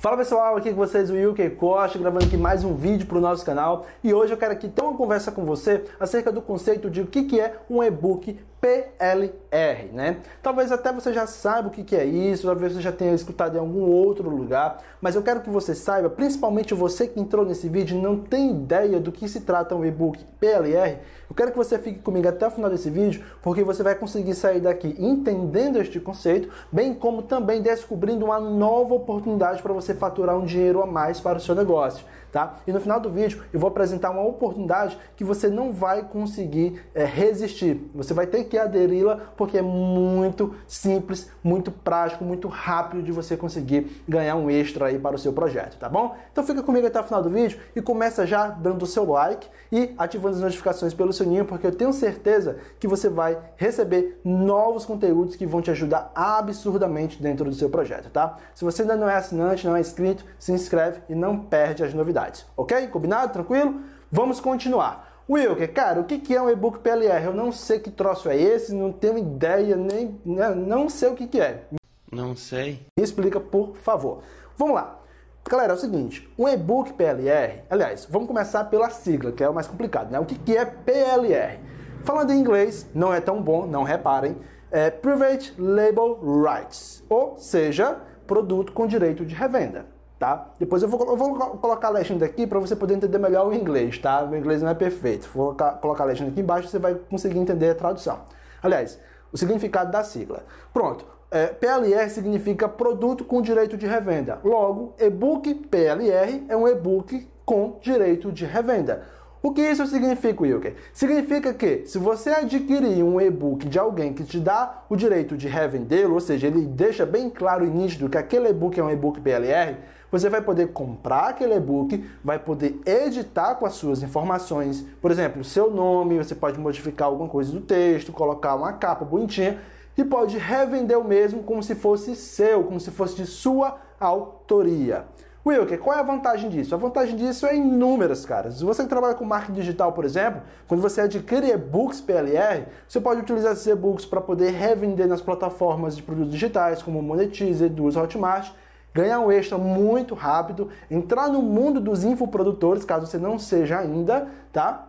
Fala pessoal, aqui é com vocês o Wilker Costa, gravando aqui mais um vídeo para o nosso canal e hoje eu quero aqui ter uma conversa com você acerca do conceito de o que é um e-book PLR, né? Talvez até você já saiba o que é isso, talvez você já tenha escutado em algum outro lugar, mas eu quero que você saiba, principalmente você que entrou nesse vídeo e não tem ideia do que se trata um e-book PLR, eu quero que você fique comigo até o final desse vídeo, porque você vai conseguir sair daqui entendendo este conceito, bem como também descobrindo uma nova oportunidade para você faturar um dinheiro a mais para o seu negócio tá? E no final do vídeo eu vou apresentar uma oportunidade que você não vai conseguir é, resistir. Você vai ter que aderi-la porque é muito simples, muito prático, muito rápido de você conseguir ganhar um extra aí para o seu projeto, tá bom? Então fica comigo até o final do vídeo e começa já dando o seu like e ativando as notificações pelo sininho, porque eu tenho certeza que você vai receber novos conteúdos que vão te ajudar absurdamente dentro do seu projeto, tá? Se você ainda não é assinante, não é inscrito, se inscreve e não perde as novidades atividades. Ok? Combinado? Tranquilo? Vamos continuar. Wilker, cara, o que é um e-book PLR? Eu não sei que troço é esse, não tenho ideia, nem né, não sei o que é. Não sei. Me explica, por favor. Vamos lá. Galera, é o seguinte, um e-book PLR, aliás, vamos começar pela sigla, que é o mais complicado, né? O que é PLR? Falando em inglês, não é tão bom, não reparem, é Private Label Rights, ou seja, produto com direito de revenda tá? Depois eu vou, eu vou colocar a legenda aqui para você poder entender melhor o inglês, tá? O inglês não é perfeito. Vou colocar, colocar a legenda aqui embaixo você vai conseguir entender a tradução. Aliás, o significado da sigla. Pronto. É, PLR significa produto com direito de revenda. Logo, e-book PLR é um e-book com direito de revenda. O que isso significa, Wilker? Significa que se você adquirir um e-book de alguém que te dá o direito de revendê-lo, ou seja, ele deixa bem claro e nítido que aquele e-book é um e-book PLR, você vai poder comprar aquele e-book, vai poder editar com as suas informações, por exemplo, seu nome, você pode modificar alguma coisa do texto, colocar uma capa bonitinha e pode revender o mesmo como se fosse seu, como se fosse de sua autoria. Wilker, qual é a vantagem disso? A vantagem disso é inúmeras, cara. Se você trabalha com marketing digital, por exemplo, quando você adquire e-books PLR, você pode utilizar esses e-books para poder revender nas plataformas de produtos digitais, como Monetize, Eduz, Hotmart, ganhar um extra muito rápido, entrar no mundo dos infoprodutores, caso você não seja ainda, tá?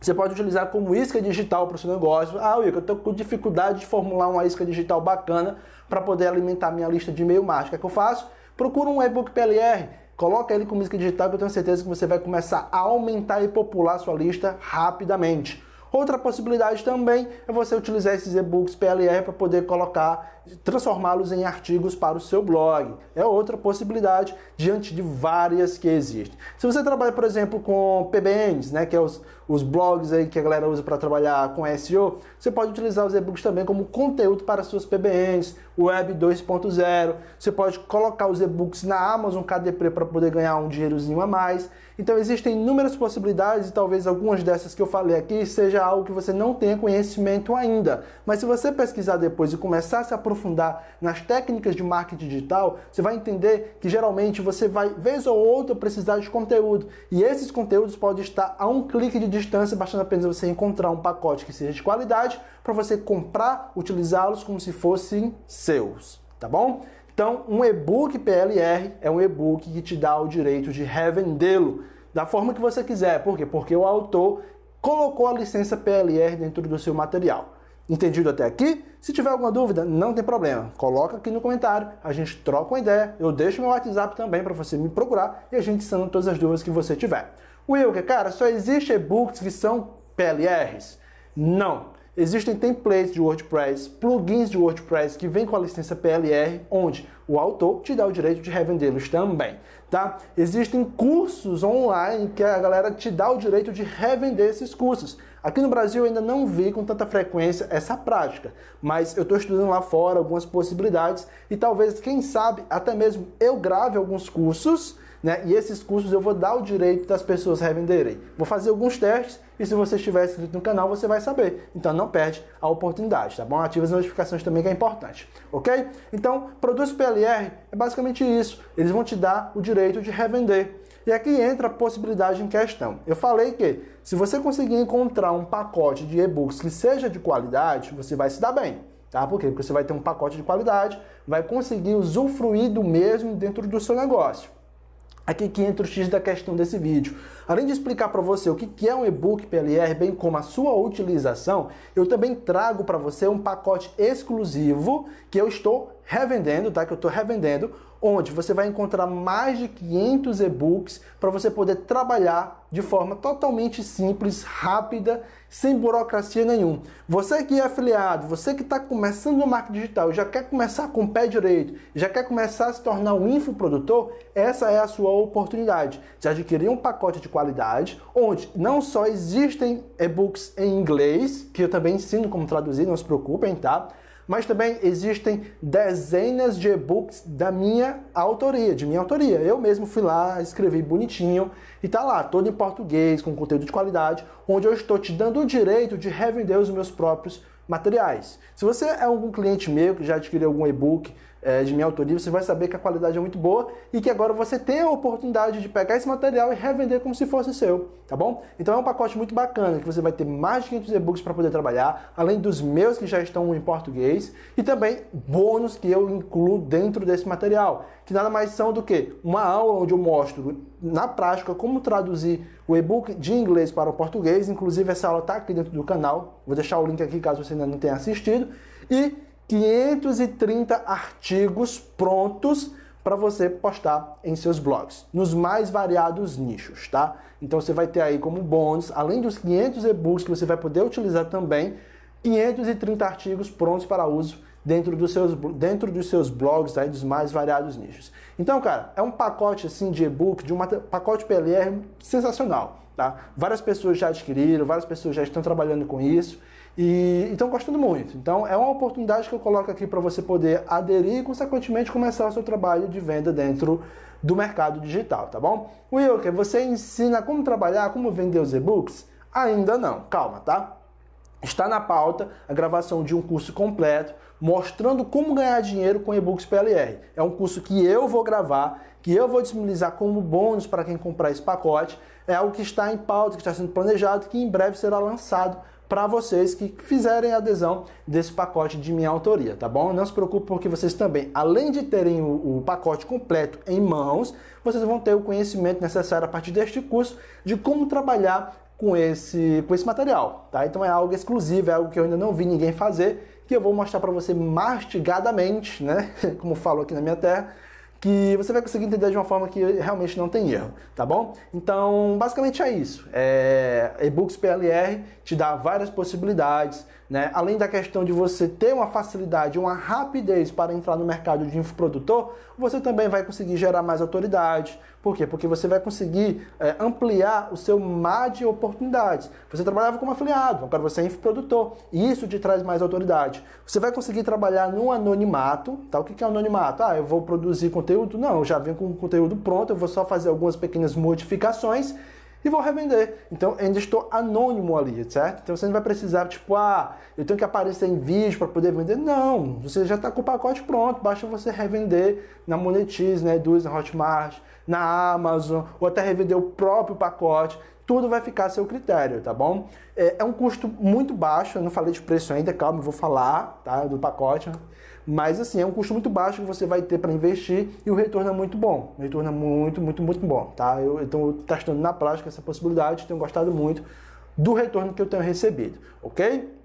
Você pode utilizar como isca digital para o seu negócio. Ah, Wilker, eu estou com dificuldade de formular uma isca digital bacana para poder alimentar minha lista de e-mail mágica. O que é eu faço? Procura um e-book PLR, coloca ele com música digital que eu tenho certeza que você vai começar a aumentar e popular sua lista rapidamente. Outra possibilidade também é você utilizar esses e-books PLR para poder colocar transformá-los em artigos para o seu blog. É outra possibilidade diante de várias que existem. Se você trabalha, por exemplo, com PBNs, né, que é os, os blogs aí que a galera usa para trabalhar com SEO, você pode utilizar os e-books também como conteúdo para suas PBNs, Web 2.0. Você pode colocar os e-books na Amazon KDP para poder ganhar um dinheirozinho a mais. Então existem inúmeras possibilidades e talvez algumas dessas que eu falei aqui seja algo que você não tenha conhecimento ainda. Mas se você pesquisar depois e começar a se aprofundar aprofundar nas técnicas de marketing digital, você vai entender que geralmente você vai, vez ou outra, precisar de conteúdo. E esses conteúdos podem estar a um clique de distância, bastando apenas você encontrar um pacote que seja de qualidade para você comprar, utilizá-los como se fossem seus. Tá bom? Então, um e-book PLR é um e-book que te dá o direito de revendê-lo da forma que você quiser. Por quê? Porque o autor colocou a licença PLR dentro do seu material. Entendido até aqui? Se tiver alguma dúvida, não tem problema. Coloca aqui no comentário, a gente troca uma ideia. Eu deixo meu WhatsApp também para você me procurar e a gente sana todas as dúvidas que você tiver. Wilker, é cara, só existe e-books que são PLRs? Não. Existem templates de WordPress, plugins de WordPress que vêm com a licença PLR, onde o autor te dá o direito de revendê-los também, tá? Existem cursos online que a galera te dá o direito de revender esses cursos. Aqui no Brasil eu ainda não vi com tanta frequência essa prática, mas eu estou estudando lá fora algumas possibilidades e talvez, quem sabe, até mesmo eu grave alguns cursos, né? E esses cursos eu vou dar o direito das pessoas revenderem. Vou fazer alguns testes e se você estiver inscrito no canal, você vai saber. Então não perde a oportunidade, tá bom? Ativa as notificações também que é importante, ok? Então, produtos PLR é basicamente isso. Eles vão te dar o direito de revender. E aqui é entra a possibilidade em questão. Eu falei que se você conseguir encontrar um pacote de e-books que seja de qualidade, você vai se dar bem. Tá? Por quê? Porque você vai ter um pacote de qualidade, vai conseguir usufruir do mesmo dentro do seu negócio. Aqui que entra o X da questão desse vídeo. Além de explicar para você o que é um e-book PLR, bem como a sua utilização, eu também trago para você um pacote exclusivo que eu estou revendendo, tá? Que eu estou revendendo onde você vai encontrar mais de 500 e-books para você poder trabalhar de forma totalmente simples, rápida, sem burocracia nenhum. Você que é afiliado, você que está começando o marketing digital, já quer começar com o pé direito, já quer começar a se tornar um infoprodutor, essa é a sua oportunidade de adquirir um pacote de qualidade, onde não só existem e-books em inglês, que eu também ensino como traduzir, não se preocupem, tá? mas também existem dezenas de e-books da minha autoria, de minha autoria. Eu mesmo fui lá, escrevi bonitinho e tá lá, todo em português, com conteúdo de qualidade, onde eu estou te dando o direito de revender os meus próprios materiais. Se você é algum cliente meu que já adquiriu algum e-book é, de minha autoria, você vai saber que a qualidade é muito boa e que agora você tem a oportunidade de pegar esse material e revender como se fosse seu, tá bom? Então é um pacote muito bacana, que você vai ter mais de 500 e-books para poder trabalhar, além dos meus que já estão em português, e também bônus que eu incluo dentro desse material, que nada mais são do que uma aula onde eu mostro na prática como traduzir o e-book de inglês para o português, inclusive essa aula está aqui dentro do canal, vou deixar o link aqui caso você ainda não tenha assistido, e 530 artigos prontos para você postar em seus blogs, nos mais variados nichos, tá? Então você vai ter aí como bônus, além dos 500 e-books que você vai poder utilizar também, 530 artigos prontos para uso dentro dos seus, dentro dos seus blogs aí dos mais variados nichos. Então, cara, é um pacote assim de e-book, de um pacote PLR sensacional, tá? Várias pessoas já adquiriram, várias pessoas já estão trabalhando com isso. E, então, gostando muito. Então, é uma oportunidade que eu coloco aqui para você poder aderir e, consequentemente, começar o seu trabalho de venda dentro do mercado digital, tá bom? Wilker, você ensina como trabalhar, como vender os e-books? Ainda não, calma, tá? Está na pauta a gravação de um curso completo mostrando como ganhar dinheiro com e-books PLR. É um curso que eu vou gravar, que eu vou disponibilizar como bônus para quem comprar esse pacote. É algo que está em pauta, que está sendo planejado, que em breve será lançado para vocês que fizerem adesão desse pacote de minha autoria, tá bom? Não se preocupe porque vocês também, além de terem o, o pacote completo em mãos, vocês vão ter o conhecimento necessário a partir deste curso de como trabalhar com esse, com esse material, tá? Então é algo exclusivo, é algo que eu ainda não vi ninguém fazer, que eu vou mostrar para você mastigadamente, né? Como falo aqui na minha terra, que você vai conseguir entender de uma forma que realmente não tem erro, tá bom? Então, basicamente é isso. É, e-books PLR te dá várias possibilidades, né? Além da questão de você ter uma facilidade, uma rapidez para entrar no mercado de infoprodutor, você também vai conseguir gerar mais autoridade, por quê? Porque você vai conseguir é, ampliar o seu mar de oportunidades. Você trabalhava como afiliado, agora você é infoprodutor, e isso te traz mais autoridade. Você vai conseguir trabalhar num anonimato, tá? O que é anonimato? Ah, eu vou produzir conteúdo? Não, eu já venho com conteúdo pronto, eu vou só fazer algumas pequenas modificações e vou revender. Então ainda estou anônimo ali, certo? Então você não vai precisar, tipo, ah, eu tenho que aparecer em vídeo para poder vender. Não, você já está com o pacote pronto, basta você revender na Monetize, na né, Eduz, na Hotmart, na Amazon, ou até revender o próprio pacote. Tudo vai ficar a seu critério, tá bom? É, é um custo muito baixo, eu não falei de preço ainda, calma, eu vou falar, tá? Do pacote. Mas assim, é um custo muito baixo que você vai ter para investir e o retorno é muito bom. O retorno é muito, muito, muito bom, tá? Eu estou testando na prática essa possibilidade, tenho gostado muito do retorno que eu tenho recebido, ok?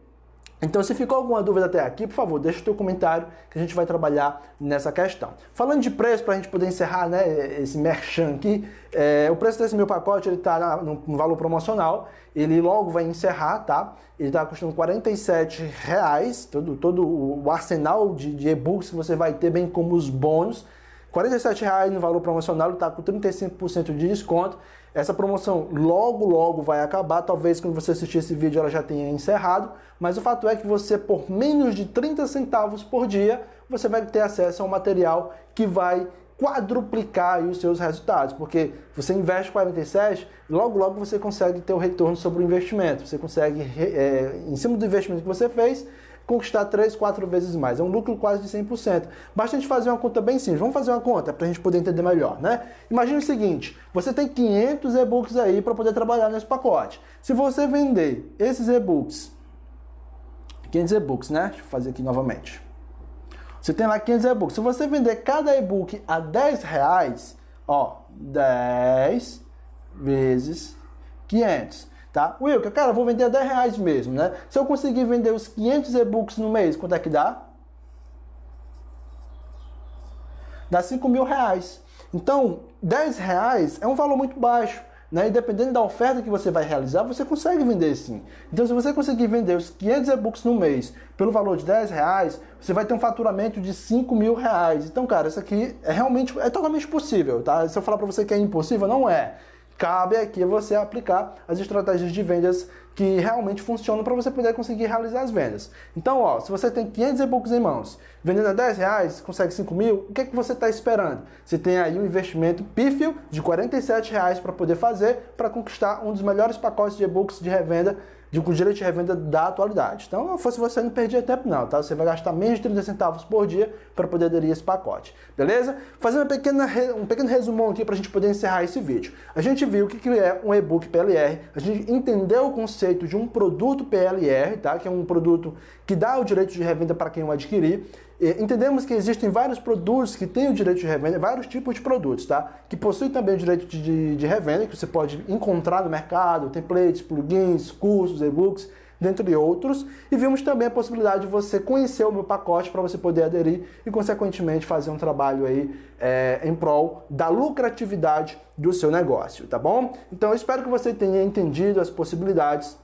Então, se ficou alguma dúvida até aqui, por favor, deixa o teu comentário que a gente vai trabalhar nessa questão. Falando de preço, para a gente poder encerrar né, esse merchan aqui, é, o preço desse meu pacote ele está no valor promocional, ele logo vai encerrar, tá? Ele está custando R$ 47, reais, todo, todo o arsenal de, de e-books que você vai ter, bem como os bônus. R$ 47 reais no valor promocional, está com 35% de desconto. Essa promoção logo, logo vai acabar. Talvez quando você assistir esse vídeo ela já tenha encerrado. Mas o fato é que você, por menos de 30 centavos por dia, você vai ter acesso a um material que vai quadruplicar os seus resultados, porque você investe 47, logo logo você consegue ter o retorno sobre o investimento. Você consegue, é, em cima do investimento que você fez, conquistar 3, 4 vezes mais. É um lucro quase de 100%. Basta a gente fazer uma conta bem simples. Vamos fazer uma conta para a gente poder entender melhor, né? Imagina o seguinte, você tem 500 e-books aí para poder trabalhar nesse pacote. Se você vender esses e-books, 500 e-books, né? Deixa eu fazer aqui novamente. Você tem lá 500 e-books. Se você vender cada e-book a 10 reais, ó, 10 vezes 500 tá? Wilker, cara, vou vender 10 reais mesmo, né? Se eu conseguir vender os 500 e-books no mês, quanto é que dá? Dá 5 mil reais. Então, 10 reais é um valor muito baixo. Né? E dependendo da oferta que você vai realizar, você consegue vender sim. Então, se você conseguir vender os 500 e-books no mês pelo valor de 10 reais, você vai ter um faturamento de 5 mil reais. Então, cara, isso aqui é realmente é totalmente possível, tá? Se eu falar para você que é impossível, não é. Cabe aqui você aplicar as estratégias de vendas que realmente funcionam para você poder conseguir realizar as vendas. Então, ó, se você tem 500 e books em mãos, vendendo a 10 reais, consegue 5 mil, o que, é que você está esperando? Você tem aí um investimento pífio de 47 reais para poder fazer para conquistar um dos melhores pacotes de e-books de revenda de um direito de revenda da atualidade. Então, se você não perdia tempo não, tá? Você vai gastar menos de 30 centavos por dia para poder aderir esse pacote, beleza? Fazendo pequena, um pequeno resumão aqui para a gente poder encerrar esse vídeo. A gente viu o que é um e-book PLR, a gente entendeu o conceito de um produto PLR, tá? Que é um produto que dá o direito de revenda para quem o adquirir Entendemos que existem vários produtos que têm o direito de revenda, vários tipos de produtos, tá? Que possuem também o direito de, de, de revenda, que você pode encontrar no mercado, templates, plugins, cursos, e-books, dentre outros. E vimos também a possibilidade de você conhecer o meu pacote para você poder aderir e, consequentemente, fazer um trabalho aí é, em prol da lucratividade do seu negócio, tá bom? Então, eu espero que você tenha entendido as possibilidades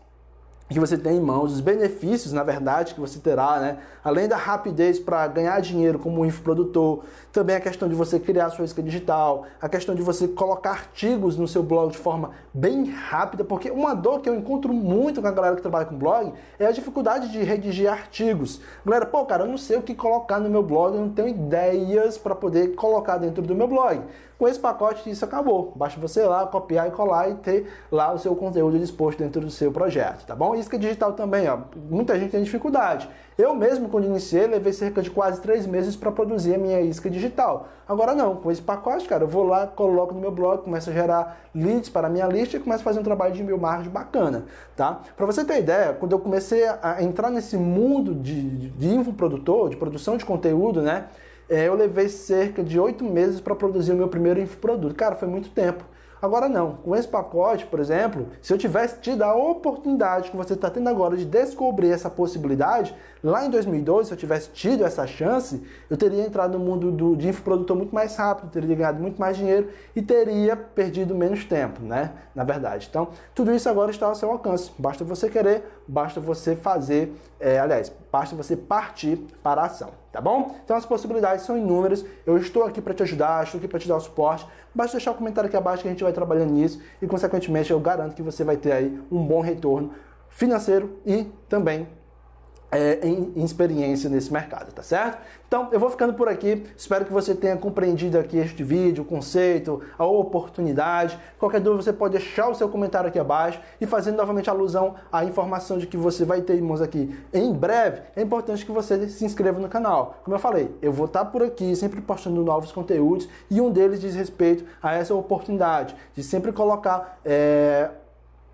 que você tem em mãos, os benefícios, na verdade, que você terá, né? Além da rapidez para ganhar dinheiro como infoprodutor, também a questão de você criar sua isca digital, a questão de você colocar artigos no seu blog de forma bem rápida, porque uma dor que eu encontro muito com a galera que trabalha com blog é a dificuldade de redigir artigos. Galera, pô, cara, eu não sei o que colocar no meu blog, eu não tenho ideias para poder colocar dentro do meu blog. Com esse pacote isso acabou. Basta você ir lá copiar e colar e ter lá o seu conteúdo disposto dentro do seu projeto, tá bom? isca digital também, ó. Muita gente tem dificuldade. Eu mesmo, quando iniciei, levei cerca de quase três meses para produzir a minha isca digital. Agora não, com esse pacote, cara, eu vou lá, coloco no meu blog, começo a gerar leads para a minha lista e começo a fazer um trabalho de mil marketing bacana, tá? Para você ter ideia, quando eu comecei a entrar nesse mundo de, de infoprodutor, de produção de conteúdo, né? É, eu levei cerca de oito meses para produzir o meu primeiro infoproduto. Cara, foi muito tempo. Agora não, com esse pacote, por exemplo, se eu tivesse tido a oportunidade que você está tendo agora de descobrir essa possibilidade, lá em 2012, se eu tivesse tido essa chance, eu teria entrado no mundo do, de infoprodutor muito mais rápido, teria ganhado muito mais dinheiro e teria perdido menos tempo, né? Na verdade. Então, tudo isso agora está ao seu alcance. Basta você querer, basta você fazer, é, aliás, basta você partir para a ação, tá bom? Então as possibilidades são inúmeras. Eu estou aqui para te ajudar, estou aqui para te dar o suporte. Basta deixar o um comentário aqui abaixo que a gente vai vai trabalhando nisso e, consequentemente, eu garanto que você vai ter aí um bom retorno financeiro e também é, em, em, experiência nesse mercado, tá certo? Então eu vou ficando por aqui. Espero que você tenha compreendido aqui este vídeo, o conceito, a oportunidade. Qualquer dúvida, você pode deixar o seu comentário aqui abaixo e fazendo novamente alusão à informação de que você vai ter irmãos aqui em breve. É importante que você se inscreva no canal. Como eu falei, eu vou estar por aqui sempre postando novos conteúdos e um deles diz respeito a essa oportunidade de sempre colocar. É,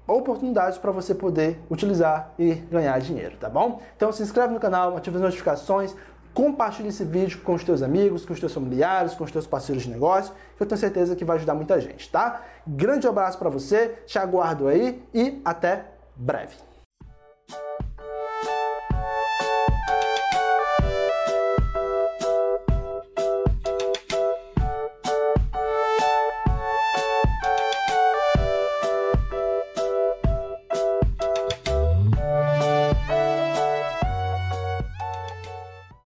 oportunidades para você poder utilizar e ganhar dinheiro, tá bom? Então se inscreve no canal, ativa as notificações, compartilhe esse vídeo com os teus amigos, com os teus familiares, com os teus parceiros de negócio, que eu tenho certeza que vai ajudar muita gente, tá? Grande abraço para você, te aguardo aí e até breve.